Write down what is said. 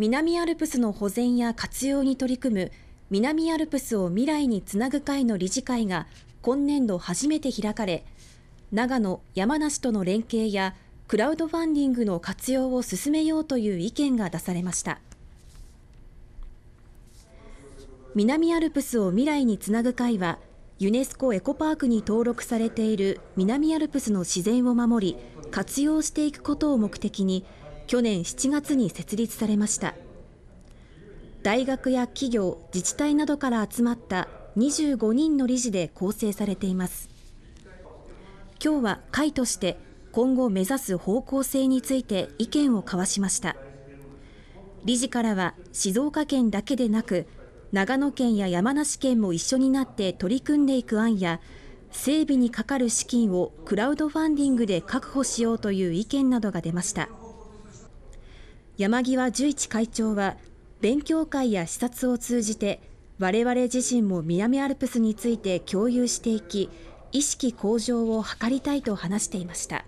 南アルプスの保全や活用に取り組む南アルプスを未来につなぐ会の理事会が今年度初めて開かれ長野、山梨との連携やクラウドファンディングの活用を進めようという意見が出されました南アルプスを未来につなぐ会はユネスコエコパークに登録されている南アルプスの自然を守り活用していくことを目的に去年7月に設立されました大学や企業自治体などから集まった25人の理事で構成されています今日は会として今後目指す方向性について意見を交わしました理事からは静岡県だけでなく長野県や山梨県も一緒になって取り組んでいく案や整備にかかる資金をクラウドファンディングで確保しようという意見などが出ました。山際十一会長は勉強会や視察を通じて我々自身も南アルプスについて共有していき意識向上を図りたいと話していました。